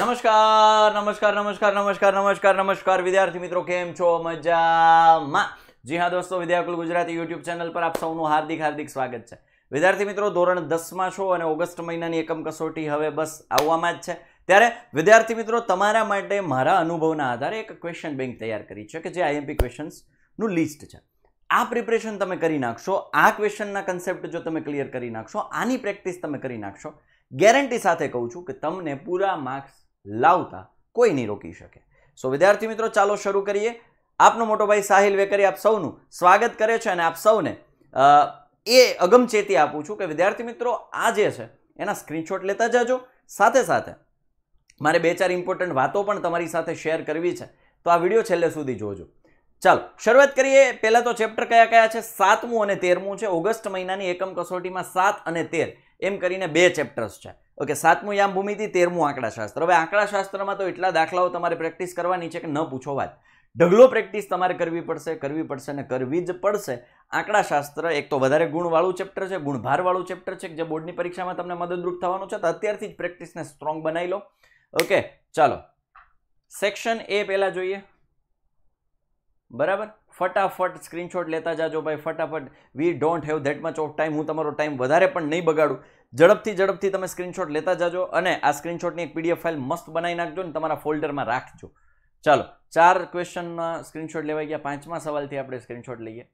નમસ્કાર નમસ્કાર નમસ્કાર નમસ્કાર નમસ્કાર નમસ્કાર વિદ્યાર્થી મિત્રો કેમ છો મજામાં જી હા દોસ્તો વિદ્યાકુલ ગુજરાતી યુટ્યુબ ચેનલ પર આપ સૌનું હાર્દિક હાર્દિક સ્વાગત છે વિદ્યાર્થી મિત્રો ધોરણ દસમાં છો અને ઓગસ્ટ મહિનાની એકમ કસોટી હવે બસ આવવામાં જ છે ત્યારે વિદ્યાર્થી મિત્રો તમારા માટે મારા અનુભવના આધારે એક ક્વેશ્ચન બેંક તૈયાર કરી છે કે જે આઈએમપી ક્વેશ્ચન્સનું લિસ્ટ છે આ પ્રિપરેશન તમે કરી નાખશો આ ક્વેશ્ચનના કન્સેપ્ટ જો તમે ક્લિયર કરી નાખશો આની પ્રેક્ટિસ તમે કરી નાખશો ગેરંટી સાથે કહું છું કે તમને પૂરા માર્ક્સ લાવતા કોઈ નહીં રોકી શકે સો વિદ્યાર્થી મિત્રો ચાલો શરૂ કરીએ આપનો મોટો ભાઈ સાહિલ વેકરી આપ સૌનું સ્વાગત કરે છે અને આપ સૌને એ અગમચેતી આપું છું કે વિદ્યાર્થી મિત્રો આ જે છે એના સ્ક્રીનશોટ લેતા જાજો સાથે સાથે મારે બે ચાર ઇમ્પોર્ટન્ટ વાતો પણ તમારી સાથે શેર કરવી છે તો આ વિડીયો છેલ્લે સુધી જોજો ચાલો શરૂઆત કરીએ પહેલાં તો ચેપ્ટર કયા કયા છે સાતમું અને તેરમું છે ઓગસ્ટ મહિનાની એકમ કસોટીમાં સાત અને તેર એમ કરીને બે ચેપ્ટર્સ છે ઓકે સાતમું યામ ભૂમિતિ તેરમું આંકડાશાસ્ત્ર હવે આંકડાશાસ્ત્રમાં તો એટલા દાખલાઓ તમારે પ્રેક્ટિસ કરવાની છે કે ન પૂછો વાત ઢગલો પ્રેક્ટિસ તમારે કરવી પડશે કરવી પડશે ને કરવી જ પડશે આંકડાશાસ્ત્ર એક તો વધારે ગુણવાળું ચેપ્ટર છે ગુણભારવાળું ચેપ્ટર છે જે બોર્ડની પરીક્ષામાં તમને મદદરૂપ થવાનું છે તો અત્યારથી જ પ્રેક્ટિસને સ્ટ્રોંગ બનાવી લો ઓકે ચાલો સેક્શન એ પહેલાં જોઈએ બરાબર ફટાફટ સ્ક્રીનશોટ લેતા જાજો ભાઈ ફટાફટ we don't have that much of time હું તમારો ટાઈમ વધારે પણ નહીં બગાડું ઝડપથી ઝડપથી તમે સ્ક્રીનશોટ લેતા જાજો અને આ સ્ક્રીનશોટની એક પીડીએફ ફાઇલ મસ્ત બનાવી નાખજો ને તમારા ફોલ્ડરમાં રાખજો ચાલો ચાર ક્વેશ્ચનના સ્ક્રીનશોટ લેવાઈ ગયા પાંચમા સવાલથી આપણે સ્ક્રીનશોટ લઈએ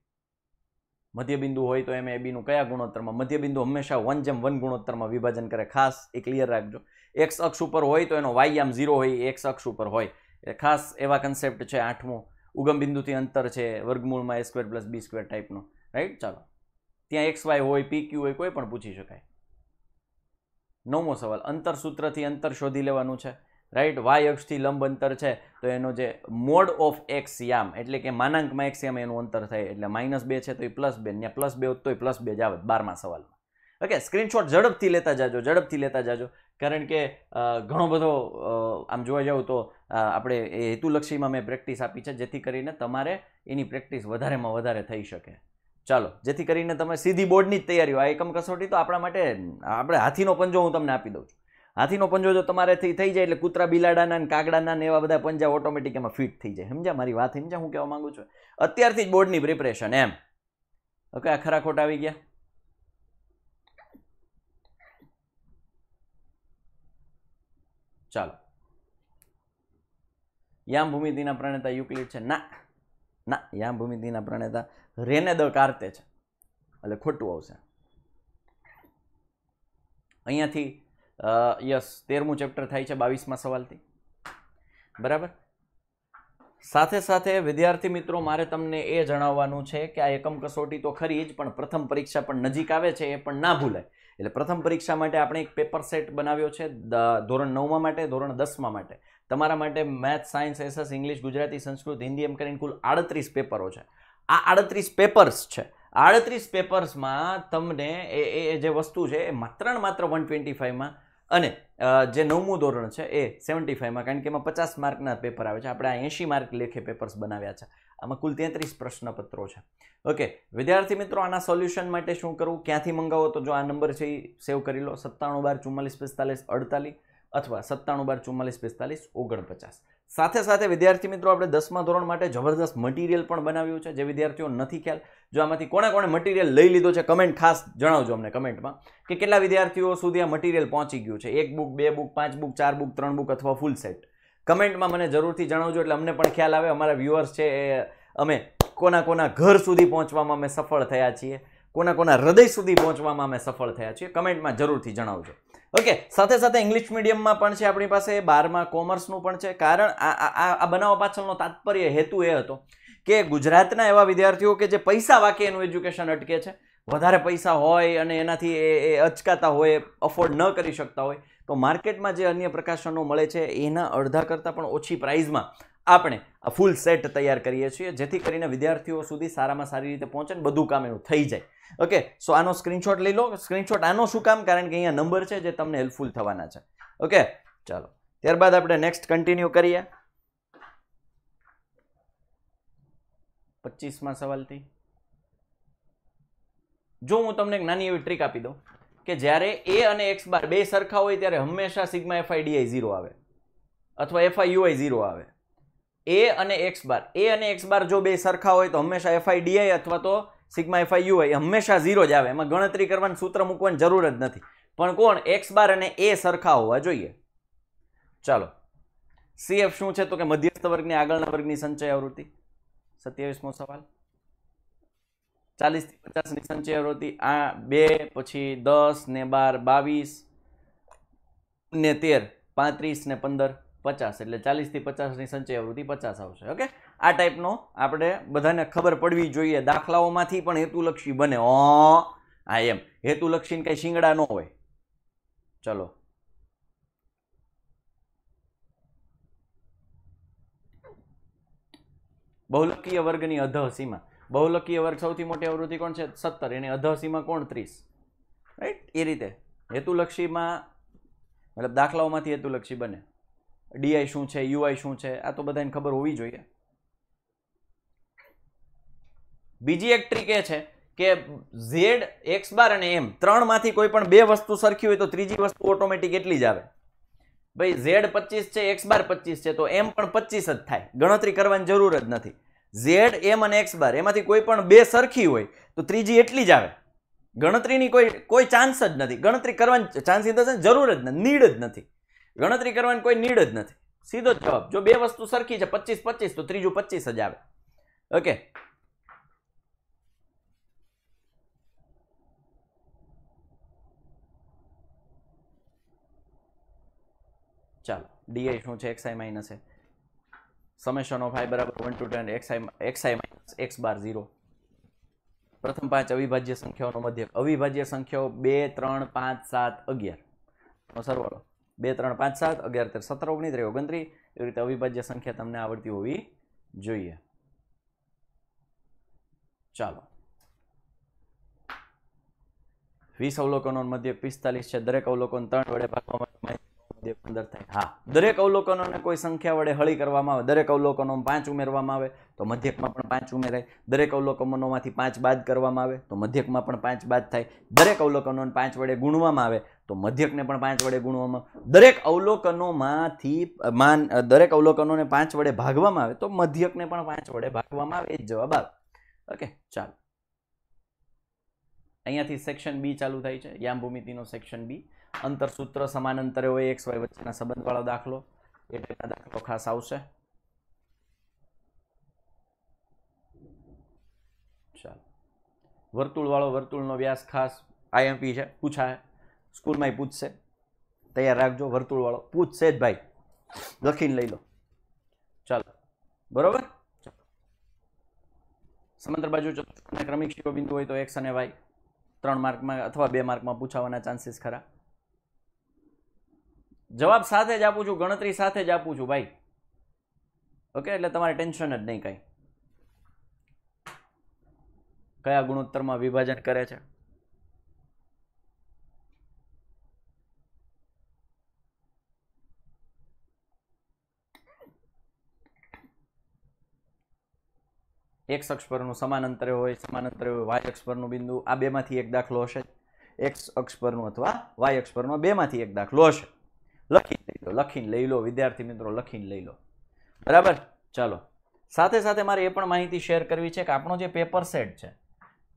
મધ્યબિંદુ હોય તો એમ એ બીનું કયા ગુણોત્તરમાં મધ્યબિંદુ હંમેશા વન જેમ વન ગુણોત્તરમાં વિભાજન કરે ખાસ એ ક્લિયર રાખજો એક્સ અક્ષ ઉપર હોય તો એનો વાય આમ ઝીરો હોય એક્સ અક્ષ ઉપર હોય એ ખાસ એવા કન્સેપ્ટ છે આઠમું ઉગમબિંદુથી અંતર છે વર્ગમૂળમાં a square plus b square ટાઈપનો રાઈટ ચાલો ત્યાં એક્સ વાય હોય પી ક્યુ હોય કોઈ પણ પૂછી શકાય નવમો સવાલ અંતર સૂત્રથી અંતર શોધી લેવાનું છે રાઈટ વાય અક્ષથી લંબ અંતર છે તો એનો જે મોડ ઓફ એક્સ યામ એટલે કે માનાંકમાં એક્સ યામ એનું અંતર થાય એટલે માઇનસ બે છે તો એ પ્લસ બે ને પ્લસ બે તો એ પ્લસ બે જ આવે બારમા સવાલમાં ઓકે સ્ક્રીનશોટ ઝડપથી લેતા જાજો ઝડપથી લેતા જાજો કારણ કે ઘણો બધો આમ જોવા જાઉં તો આપણે એ હેતુલક્ષીમાં મેં પ્રેક્ટિસ આપી છે જેથી કરીને તમારે એની પ્રેક્ટિસ વધારેમાં વધારે થઈ શકે ચાલો જેથી કરીને તમે સીધી બોર્ડની જ તૈયારીઓ આ એકમ કસોટી તો આપણા માટે આપણે હાથીનો પંજો હું તમને આપી દઉં છું હાથીનો પંજો જો તમારેથી થઈ જાય એટલે કૂતરા બિલાડાના ને કાગડાના ને એવા બધા પંજા ઓટોમેટિક એમાં ફિટ થઈ જાય સમજા મારી વાત સમજા હું કહેવા માગું છું અત્યારથી જ બોર્ડની પ્રિપરેશન એમ ઓકે આ ખરા ખોટા આવી ગયા ચાલો યામ ભૂમિતિના પ્રણેતા યુક્લિડ છે ના ના યા ભૂમિતિના પ્રણેતા રેને દ કારતે છે એટલે ખોટું આવશે અહીંયાથી યસ તેરમું ચેપ્ટર થાય છે બાવીસમાં સવાલથી બરાબર સાથે સાથે વિદ્યાર્થી મિત્રો મારે તમને એ જણાવવાનું છે કે આ એકમ કસોટી તો ખરી જ પણ પ્રથમ પરીક્ષા પણ નજીક આવે છે એ પણ ના ભૂલાય એટલે પ્રથમ પરીક્ષા માટે આપણે એક પેપર સેટ બનાવ્યો છે ધોરણ નવમાં માટે ધોરણ દસમાં માટે તમારા માટે maths science SS English Gujarati Sanskrit Hindi એમ કરીને કુલ આડત્રીસ પેપરો છે આ આડત્રીસ પેપર્સ છે આડત્રીસ પેપર્સમાં તમને એ એ જે વસ્તુ છે એ માત્ર ને માત્ર વન ટ્વેન્ટી ફાઇવમાં અને જે નવમું ધોરણ છે એ સેવન્ટી ફાઇવમાં કારણ કે એમાં પચાસ માર્કના પેપર આવે છે આપણે આ એંશી માર્ક લેખે પેપર્સ બનાવ્યા છે આમાં કુલ તેત્રીસ પ્રશ્નપત્રો છે ઓકે વિદ્યાર્થી મિત્રો આના સોલ્યુશન માટે શું કરવું ક્યાંથી મંગાવો તો જો આ નંબર છે એ સેવ કરી લો સત્તાણું બાર ચુમ્માલીસ પિસ્તાલીસ અડતાલીસ અથવા સત્તાણું બાર ચુમ્માલીસ પિસ્તાલીસ ઓગણપચાસ સાથે સાથે વિદ્યાર્થી મિત્રો આપણે દસમા ધોરણ માટે જબરદસ્ત મટીરિયલ પણ બનાવ્યું છે જે વિદ્યાર્થીઓ નથી ખ્યાલ જો આમાંથી કોણે કોણે મટીરિયલ લઈ લીધો છે કમેન્ટ ખાસ જણાવજો અમને કમેન્ટમાં કે કેટલા વિદ્યાર્થીઓ સુધી આ મટીરિયલ પહોંચી ગયું છે એક બુક બે બુક પાંચ બુક ચાર બુક ત્રણ બુક અથવા ફૂલ સેટ કમેન્ટમાં મને જરૂરથી જણાવજો એટલે અમને પણ ખ્યાલ આવે અમારા વ્યુઅર્સ છે એ અમે કોના કોના ઘર સુધી પહોંચવામાં અમે સફળ થયા છીએ કોના કોના હૃદય સુધી પહોંચવામાં અમે સફળ થયા છીએ કમેન્ટમાં જરૂરથી જણાવજો ઓકે સાથે સાથે ઇંગ્લિશ મીડિયમમાં પણ છે આપણી પાસે બારમાં કોમર્સનું પણ છે કારણ આ આ બનાવ પાછળનો તાત્પર્ય હેતુ એ હતો કે ગુજરાતના એવા વિદ્યાર્થીઓ કે જે પૈસા વાકે એનું એજ્યુકેશન અટકે છે વધારે પૈસા હોય અને એનાથી એ અચકાતા હોય અફોર્ડ ન કરી શકતા હોય તો માર્કેટમાં જે અન્ય પ્રકાશનો મળે છે એના અડધા કરતાં પણ ઓછી પ્રાઇઝમાં આપણે ફૂલ સેટ તૈયાર કરીએ છીએ જેથી કરીને વિદ્યાર્થીઓ સુધી સારામાં સારી રીતે પહોંચે ને બધું કામ એનું થઈ જાય ઓકે સો આનો સ્ક્રીનશોટ લઈ લો સ્ક્રીનશોટ આનો શું કામ કારણ કે અહીંયા નંબર છે જે તમને હેલ્પફુલ થવાના છે ઓકે ચાલો ત્યારબાદ આપણે નેક્સ્ટ કન્ટિન્યુ કરીએ પચીસમાં સવાલથી જો હું તમને એક નાની એવી ટ્રીક આપી દઉં કે જ્યારે એ અને એક્સ બાર બે સરખા હોય ત્યારે હંમેશા સિગ્મા એફઆઈડીઆઈ ઝીરો આવે અથવા એફઆઈ યુઆઈ ઝીરો આવે એ અને એક્સ બાર એ અને એક્સ બાર જો બે સરખા હોય તો હંમેશા એફઆઈ ડીઆઈ અથવા તો સિગ્મા એફઆઈ યુઆઈ હંમેશા ઝીરો જ આવે એમાં ગણતરી કરવાનું સૂત્ર મૂકવાની જરૂર જ નથી પણ કોણ એક્સ બાર અને એ સરખા હોવા જોઈએ ચાલો સીએફ શું છે તો કે મધ્યસ્થ વર્ગની આગળના વર્ગની સંચય આવૃત્તિ સત્યાવીસમો સવાલ ચાલીસથી પચાસની સંચય આવૃત્તિ આ બે પછી દસ ને બાર બાવીસ ને તેર પાંત્રીસ ને પંદર પચાસ એટલે ચાલીસથી પચાસની સંચય આવૃત્તિ પચાસ આવશે ઓકે આ ટાઈપનો આપણે બધાને ખબર પડવી જોઈએ દાખલાઓમાંથી પણ હેતુલક્ષી બને ઓ આ એમ હેતુલક્ષીને કંઈ શિંગડા ન હોય ચલો બહુલકીય વર્ગની અધસીમા બહુલકીય વર્ગ સૌથી મોટી આવૃત્તિ કોણ છે સત્તર એની અધસીમા કોણ ત્રીસ રાઈટ એ રીતે હેતુલક્ષીમાં મતલબ દાખલાઓમાંથી હેતુલક્ષી બને ડીઆઈ શું છે યુઆઈ શું છે આ તો બધાને ખબર હોવી જોઈએ બીજી એક ટ્રીક એ છે કે ઝેડ એક્સ બાર અને એમ ત્રણમાંથી કોઈ પણ બે વસ્તુ સરખી હોય તો ત્રીજી વસ્તુ ઓટોમેટિક એટલી જ આવે ભાઈ ઝેડ પચીસ છે એક્સ બાર પચીસ છે તો એમ પણ પચીસ જ થાય ગણતરી કરવાની જરૂર જ નથી ઝેડ એમ અને એક્સ બાર એમાંથી કોઈ પણ બે સરખી હોય તો ત્રીજી એટલી જ આવે ગણતરીની કોઈ કોઈ ચાન્સ જ નથી ગણતરી કરવાની ચાન્સ ઇન ધ જરૂર જ નથી નીડ જ નથી ગણતરી કરવાની કોઈ નીડ જ નથી સીધો જ જવાબ જો બે વસ્તુ સરખી છે પચીસ પચીસ તો ત્રીજું પચીસ જ આવે ઓકે ચાલો ડીઆઈ શું છે X I minus a summation of I બરાબર one two ten X I X I minus X bar zero પ્રથમ પાંચ અવિભાજ્ય સંખ્યાઓનો મધ્ય અવિભાજ્ય સંખ્યાઓ બે ત્રણ પાંચ સાત અગિયાર સરવાળો બે ત્રણ પાંચ સાત અગિયાર તેર સત્તર ઓગણીસ ત્રીસ ઓગણત્રીસ એવી રીતે અવિભાજ્ય સંખ્યા તમને આવડતી હોવી જોઈએ ચાલો વીસ અવલોકનો મધ્ય પિસ્તાલીસ છે દરેક અવલોકન ત્રણ વડે ભાગવામાં બે પંદર થાય હા દરેક અવલોકનોને કોઈ સંખ્યા વડે હળી કરવામાં આવે દરેક અવલોકનોમાં પાંચ ઉમેરવામાં આવે તો મધ્યકમાં પણ પાંચ ઉમેરાય દરેક અવલોકનોમાંથી પાંચ બાદ કરવામાં આવે તો મધ્યકમાં પણ પાંચ બાદ થાય દરેક અવલોકનોને પાંચ વડે ગુણવામાં આવે તો મધ્યકને પણ પાંચ વડે ગુણવામાં દરેક અવલોકનોમાંથી માન દરેક અવલોકનોને પાંચ વડે ભાગવામાં આવે તો મધ્યકને પણ પાંચ વડે ભાગવામાં આવે એ જ જવાબ આવે ઓકે ચાલો અહીંયાથી સેક્શન બી ચાલુ થાય છે યામ ભૂમિતિનો સેક્શન બી અંતરસૂત્ર સમાન અંતરે હોય એક સ્વાય વચ્ચેના સંબંધવાળો દાખલો એટલે દાખલો ખાસ આવશે ચાલો વર્તુળવાળો વર્તુળનો વ્યાસ ખાસ આઈએમપી છે પૂછાય સ્કૂલમાંય પૂછશે તૈયાર રાખજો વર્તુળવાળો પૂછશે જ ભાઈ લખીને લઈ લો ચાલો બરોબર ચાલો સમાંતર બાજુ ચતુષ્કોણના ક્રમિક શિરોબિંદુ હોય તો એક્સ અને વાય ત્રણ માર્કમાં અથવા બે માર્કમાં પૂછાવાના ચાન્સીસ ખરા જવાબ સાથે જ આપું છું ગણતરી સાથે જ આપું છું ભાઈ ઓકે એટલે તમારે ટેન્શન જ નહીં કાંઈ કયા ગુણોત્તરમાં વિભાજન કરે છે એક્સ અક્ષ પરનું સમાન હોય સમાન હોય વાય અક્ષ પરનું બિંદુ આ બેમાંથી એક દાખલો હશે એક્સ અક્ષ પરનું અથવા વાય અક્ષ પરનો બેમાંથી એક દાખલો હશે લખી લઈ લો લખીને લઈ લો વિદ્યાર્થી મિત્રો લખીને લઈ લો બરાબર ચાલો સાથે સાથે મારે એ પણ માહિતી શેર કરવી છે કે આપણો જે પેપર સેટ છે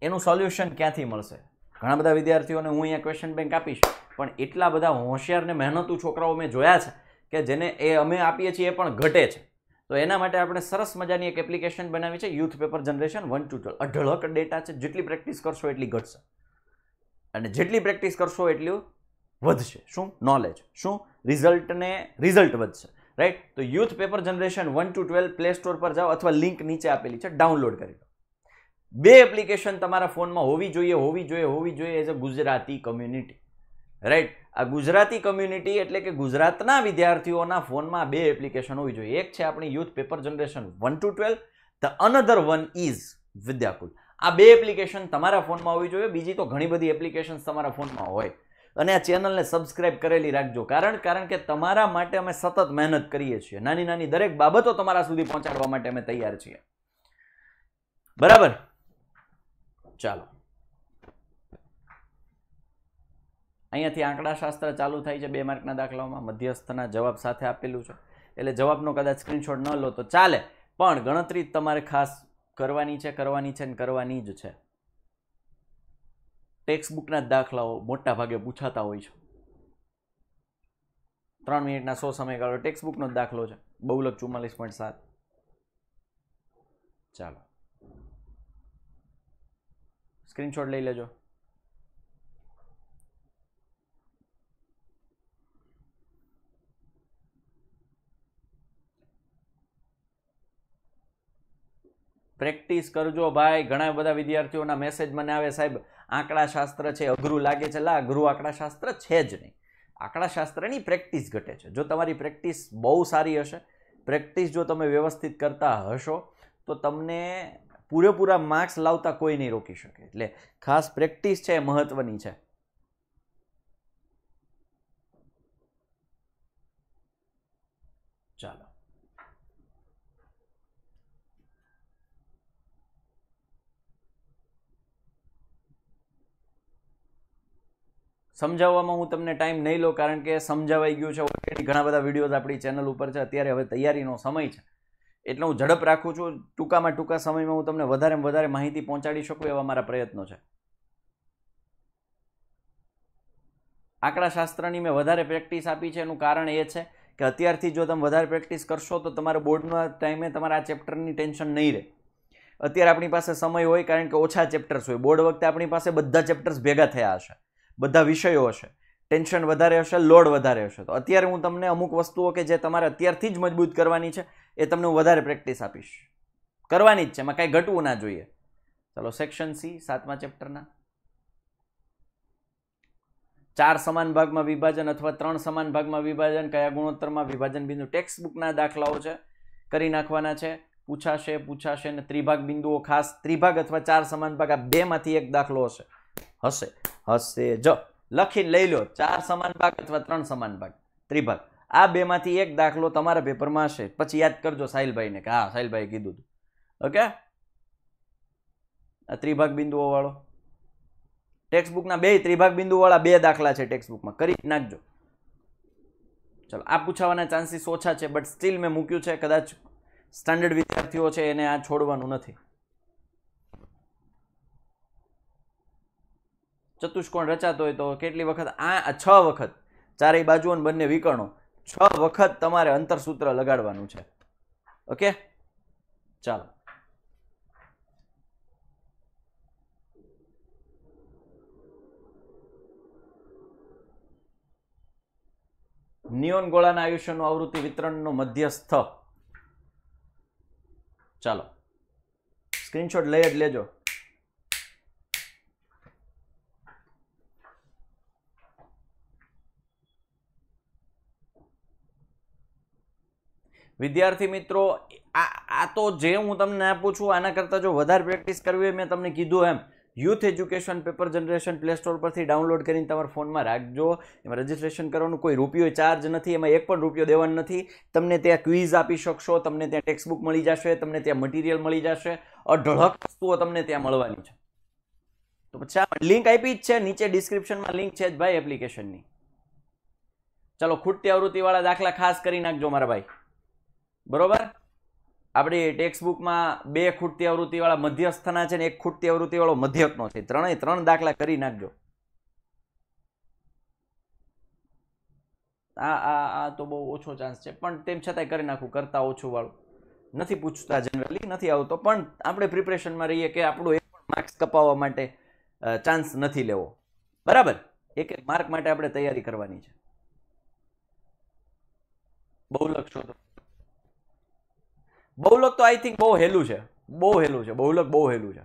એનું સોલ્યુશન ક્યાંથી મળશે ઘણા બધા વિદ્યાર્થીઓને હું અહીંયા ક્વેશ્ચન બેંક આપીશ પણ એટલા બધા હોશિયાર ને મહેનતુ છોકરાઓ મેં જોયા છે કે જેને એ અમે આપીએ છીએ એ પણ ઘટે છે તો એના માટે આપણે સરસ મજાની એક એપ્લિકેશન બનાવી છે youth paper generation one two twelve અઢળક ડેટા છે જેટલી પ્રેક્ટિસ કરશો એટલી ઘટશે અને જેટલી પ્રેક્ટિસ કરશો એટલું વધશે શું નોલેજ શું રિઝલ્ટને રિઝલ્ટ વધશે રાઈટ તો youth paper generation one two twelve play store પર જાઓ અથવા લિંક નીચે આપેલી છે ડાઉનલોડ કરી લો બે એપ્લિકેશન તમારા ફોનમાં હોવી જોઈએ હોવી જોઈએ હોવી જોઈએ as a Gujarati community right આ ગુજરાતી કમ્યુનિટી એટલે કે ગુજરાતના વિદ્યાર્થીઓના ફોનમાં બે એપ્લિકેશન હોવી જોઈએ એક છે આપણી youth paper generation one two twelve the another one is Vidyakul આ બે એપ્લિકેશન તમારા ફોનમાં હોવી જોઈએ બીજી તો ઘણી બધી એપ્લિકેશન્સ તમારા ફોનમાં હોય અને આ ચેનલને સબસ્ક્રાઇબ કરેલી રાખજો કારણ કારણ કે તમારા માટે અમે સતત મહેનત કરીએ છીએ નાની નાની દરેક બાબતો તમારા સુધી પહોંચાડવા માટે અમે તૈયાર છીએ બરાબર ચાલો અહીંયાથી આંકડાશાસ્ત્ર ચાલુ થાય છે બે માર્કના દાખલાઓમાં મધ્યસ્થના જવાબ સાથે આપેલું છે એટલે જવાબનો કદાચ સ્ક્રીનશોટ ન લો તો ચાલે પણ ગણતરી તમારે ખાસ કરવાની છે કરવાની છે ને કરવાની જ છે ટેક્સ્ટબુકના જ દાખલાઓ મોટા ભાગે પૂછાતા હોય છે ત્રણ મિનિટના સો સમયગાળો ટેક્સ્ટબુકનો જ દાખલો છે બહુલક ચુમ્માલીસ પોઈન્ટ સાત ચાલો સ્ક્રીનશોટ લઈ લેજો પ્રેક્ટિસ કરજો ભાઈ ઘણા બધા વિદ્યાર્થીઓના મેસેજ મને આવે સાહેબ આંકડાશાસ્ત્ર છે અઘરું લાગે છે લા અઘરું આંકડાશાસ્ત્ર છે જ નહીં આંકડાશાસ્ત્રની પ્રેક્ટિસ ઘટે છે જો તમારી પ્રેક્ટિસ બહુ સારી હશે પ્રેક્ટિસ જો તમે વ્યવસ્થિત કરતા હશો તો તમને પૂરેપૂરા માર્ક્સ લાવતા કોઈ નહીં રોકી શકે એટલે ખાસ પ્રેક્ટિસ છે એ મહત્વની છે ચાલો સમજાવવામાં હું તમને ટાઈમ નહીં લઉં કારણ કે સમજાવાઈ ગયું છે ઓલરેડી ઘણા બધા વિડીયોઝ આપણી ચેનલ ઉપર છે અત્યારે હવે તૈયારીનો સમય છે એટલે હું ઝડપ રાખું છું ટૂંકામાં ટૂંકા સમયમાં હું તમને વધારે વધારે માહિતી પહોંચાડી શકું એવા મારા પ્રયત્નો છે આંકડાશાસ્ત્રની મેં વધારે પ્રેક્ટિસ આપી છે એનું કારણ એ છે કે અત્યારથી જો તમે વધારે પ્રેક્ટિસ કરશો તો તમારા બોર્ડના ટાઈમે તમારા આ ચેપ્ટરની ટેન્શન નહીં રહે અત્યારે આપણી પાસે સમય હોય કારણ કે ઓછા ચેપ્ટર્સ હોય બોર્ડ વખતે આપણી પાસે બધા ચેપ્ટર્સ ભેગા થયા હશે બધા વિષયો હશે ટેન્શન વધારે હશે લોડ વધારે હશે તો અત્યારે હું તમને અમુક વસ્તુઓ કે જે તમારે અત્યારથી જ મજબૂત કરવાની છે એ તમને હું વધારે પ્રેક્ટિસ આપીશ કરવાની જ છે એમાં કાંઈ ઘટવું ના જોઈએ ચાલો સેક્શન સી સાતમા ચેપ્ટરના ચાર સમાન ભાગમાં વિભાજન અથવા ત્રણ સમાન ભાગમાં વિભાજન કયા ગુણોત્તરમાં વિભાજન બિંદુ ટેક્સ્ટ બુકના દાખલાઓ છે કરી નાખવાના છે પૂછાશે પૂછાશે અને ત્રિભાગ બિંદુઓ ખાસ ત્રિભાગ અથવા ચાર સમાન ભાગ આ બેમાંથી એક દાખલો હશે હશે હશે જ લખીને લઈ લો ચાર સમાન ભાગ અથવા ત્રણ સમાન ભાગ ત્રિભાગ આ બેમાંથી એક દાખલો તમારા પેપરમાં હશે પછી યાદ કરજો સાહિલભાઈને કે હા સાહિલભાઈ કીધું હતું ઓકે આ ત્રિભાગ બિંદુઓવાળો ટેક્સ્ટબુકના બે ત્રિભાગ બિંદુવાળા બે દાખલા છે ટેક્સ્ટબુકમાં કરી નાખજો ચલો આ પૂછાવાના ચાન્સીસ ઓછા છે બટ સ્ટીલ મેં મૂક્યું છે કદાચ સ્ટાન્ડર્ડ વિદ્યાર્થીઓ છે એને આ છોડવાનું નથી ચતુષ્કોણ રચાતો હોય તો કેટલી વખત આ છ વખત ચારેય બાજુઓને બંને વિકર્ણો છ વખત તમારે અંતરસૂત્ર લગાડવાનું છે ઓકે ચાલો નિયોન ગોળાના આયુષ્યનું આવૃત્તિ વિતરણનું મધ્યસ્થ ચાલો સ્ક્રીનશોટ લઈ જ લેજો વિદ્યાર્થી મિત્રો આ આ તો જે હું તમને આપું છું આના કરતાં જો વધારે પ્રેક્ટિસ કરવી હોય મેં તમને કીધું એમ youth education paper generation play store પરથી ડાઉનલોડ કરીને તમારા ફોનમાં રાખજો એમાં રજિસ્ટ્રેશન કરવાનું કોઈ રૂપિયો ચાર્જ નથી એમાં એક પણ રૂપિયો દેવાનો નથી તમને ત્યાં ક્વિઝ આપી શકશો તમને ત્યાં ટેક્સ્ટબુક મળી જશે તમને ત્યાં મટીરિયલ મળી જશે અઢળક વસ્તુઓ તમને ત્યાં મળવાની છે તો પછી લિંક આપી જ છે નીચે ડિસ્ક્રિપ્શનમાં લિંક છે જ ભાઈ એપ્લિકેશનની ચલો ખૂટતી આવૃત્તિવાળા દાખલા ખાસ કરી નાખજો મારા ભાઈ બરોબર આપણી ટેક્સ્ટબુકમાં બે ખૂટતી આવૃત્તિવાળા મધ્યસ્થના છે ને એક ખૂટતી આવૃત્તિવાળો મધ્યકનો છે ત્રણેય ત્રણ દાખલા કરી નાખજો આ આ આ તો બહુ ઓછો ચાન્સ છે પણ તેમ છતાંય કરી નાખું કરતાં ઓછું વાળું નથી પૂછતા જનરલી નથી આવતો પણ આપણે પ્રિપરેશનમાં રહીએ કે આપણું એક પણ માર્ક્સ કપાવવા માટે ચાન્સ નથી લેવો બરાબર એક એક માર્ક માટે આપણે તૈયારી કરવાની છે બહુ લક્ષો તો બહુલક તો આઈ થિંક બહુ હેલું છે બહુ હેલું છે બહુલક બહુ હેલું છે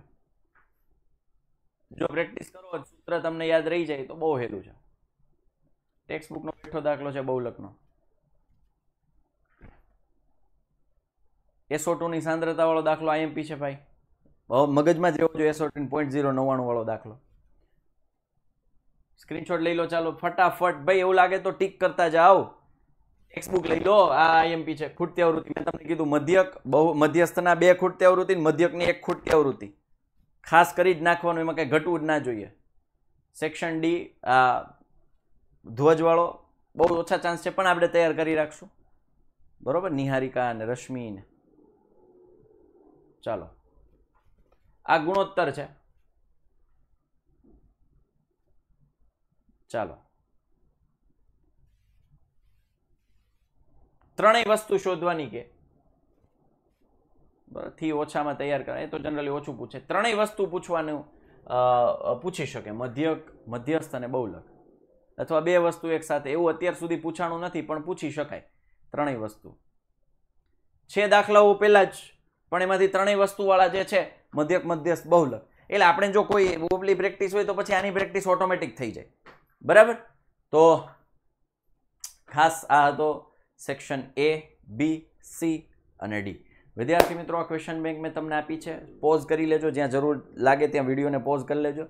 જો પ્રેક્ટિસ કરો સૂત્ર તમને યાદ રહી જાય તો બહુ હેલું છે ટેક્સ્ટ બુકનો બેઠો દાખલો છે બહુલકનો એસો ટુની સાંદ્રતાવાળો દાખલો આઈએમપી છે ભાઈ મગજમાં જ રહેવો જોઈએ એસો ટુ પોઈન્ટ ઝીરો નવ્વાણું વાળો દાખલો સ્ક્રીનશોટ લઈ લો ચાલો ફટાફટ ભાઈ એવું લાગે તો ટીક કરતા જાઓ ટેક્સ્ટબુક લઈ લો આ આઈએમપી છે ખૂટતી આવૃત્તિ મેં તમને કીધું મધ્યક બહુ મધ્યસ્થના બે ખૂટતી આવૃત્તિ મધ્યકની એક ખૂટતી આવૃત્તિ ખાસ કરી જ નાખવાનું એમાં કંઈ ઘટવું જ ના જોઈએ સેક્શન ડી આ ધ્વજવાળો બહુ ઓછા ચાન્સ છે પણ આપણે તૈયાર કરી રાખશું બરોબર નિહારિકા અને રશ્મિને ચાલો આ ગુણોત્તર છે ચાલો ત્રણેય વસ્તુ શોધવાની કે થી ઓછામાં તૈયાર કરાય તો જનરલી ઓછું પૂછે ત્રણેય વસ્તુ પૂછવાનું પૂછી શકે મધ્યક મધ્યસ્થ અને બહુલક અથવા બે વસ્તુ એક સાથે એવું અત્યાર સુધી પૂછાણું નથી પણ પૂછી શકાય ત્રણેય વસ્તુ છે દાખલાઓ પહેલાં જ પણ એમાંથી ત્રણેય વસ્તુવાળા જે છે મધ્યક મધ્યસ્થ બહુલક એટલે આપણે જો કોઈ ઓપલી પ્રેક્ટિસ હોય તો પછી આની પ્રેક્ટિસ ઓટોમેટિક થઈ જાય બરાબર તો ખાસ આ હતો સેક્શન એ બી સી અને ડી વિદ્યાર્થી મિત્રો આ ક્વેશ્ચન બેંક મેં તમને આપી છે પોઝ કરી લેજો જ્યાં જરૂર લાગે ત્યાં વિડીયોને પોઝ કરી લેજો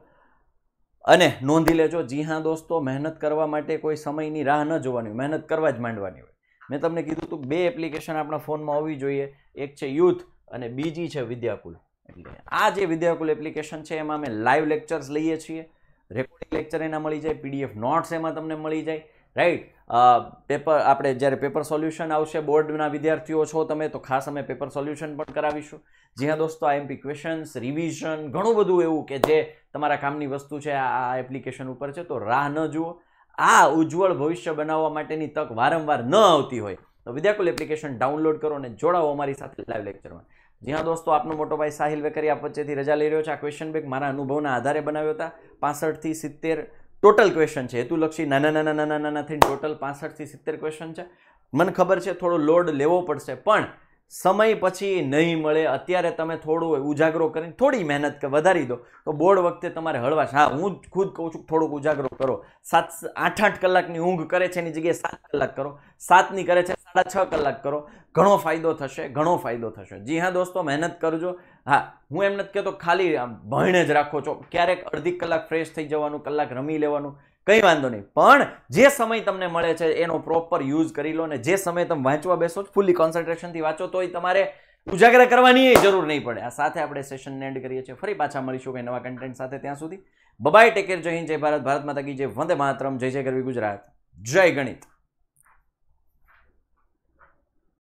અને નોંધી લેજો જી હા દોસ્તો મહેનત કરવા માટે કોઈ સમયની રાહ ન જોવાની હોય મહેનત કરવા જ માંડવાની હોય મેં તમને કીધું હતું બે એપ્લિકેશન આપણા ફોનમાં હોવી જોઈએ એક છે યુથ અને બીજી છે વિદ્યાકુલ એટલે આ જે વિદ્યાકુલ એપ્લિકેશન છે એમાં અમે લાઈવ લેક્ચર્સ લઈએ છીએ રેકોર્ડિંગ લેક્ચર એના મળી જાય પીડીએફ નોટ્સ એમાં તમને મળી જાય રાઈટ પેપર આપણે જ્યારે પેપર સોલ્યુશન આવશે બોર્ડના વિદ્યાર્થીઓ છો તમે તો ખાસ અમે પેપર સોલ્યુશન પણ કરાવીશું જી હા દોસ્તો આઈએમપી ક્વેશ્ચન્સ રિવિઝન ઘણું બધું એવું કે જે તમારા કામની વસ્તુ છે આ એપ્લિકેશન ઉપર છે તો રાહ ન જુઓ આ ઉજ્જવળ ભવિષ્ય બનાવવા માટેની તક વારંવાર ન આવતી હોય તો વિદ્યાકુલ એપ્લિકેશન ડાઉનલોડ કરો અને જોડાવો અમારી સાથે લાઈવ લેક્ચરમાં જી હા દોસ્તો આપનો મોટો ભાઈ સાહિલ વેકરી આપ વચ્ચેથી રજા લઈ રહ્યો છે આ ક્વેશ્ચન બેક મારા અનુભવના આધારે બનાવ્યો હતા પાસઠથી સિત્તેર ટોટલ ક્વેશ્ચન છે હેતુલક્ષી નાના નાના નાના નાના થઈને ટોટલ પાસઠથી સિત્તેર ક્વેશ્ચન છે મને ખબર છે થોડો લોડ લેવો પડશે પણ સમય પછી નહીં મળે અત્યારે તમે થોડું ઉજાગરો કરીને થોડી મહેનત વધારી દો તો બોર્ડ વખતે તમારે હળવાશ હા હું ખુદ કહું છું થોડુંક ઉજાગરો કરો સાત આઠ આઠ કલાકની ઊંઘ કરે છે એની જગ્યાએ સાત કલાક કરો સાતની કરે છે સાડા છ કલાક કરો ઘણો ફાયદો થશે ઘણો ફાયદો થશે જી હા દોસ્તો મહેનત કરજો હા હું એમ નથી કહેતો ખાલી ભણીને જ રાખો છો ક્યારેક અડધી કલાક ફ્રેશ થઈ જવાનું કલાક રમી લેવાનું કંઈ વાંધો નહીં પણ જે સમય તમને મળે છે એનો પ્રોપર યુઝ કરી લો અને જે સમય તમે વાંચવા બેસો ફૂલી કોન્સન્ટ્રેશનથી વાંચો તોય તમારે ઉજાગર કરવાની જરૂર નહીં પડે આ સાથે આપણે સેશનને એન્ડ કરીએ છીએ ફરી પાછા મળીશું કંઈ નવા કન્ટેન્ટ સાથે ત્યાં સુધી બબાય ટેકેર જય હિન્દ જય ભારત ભારત માતા કી જય વંદે માતરમ જય જય કરવી ગુજરાત જય ગણિત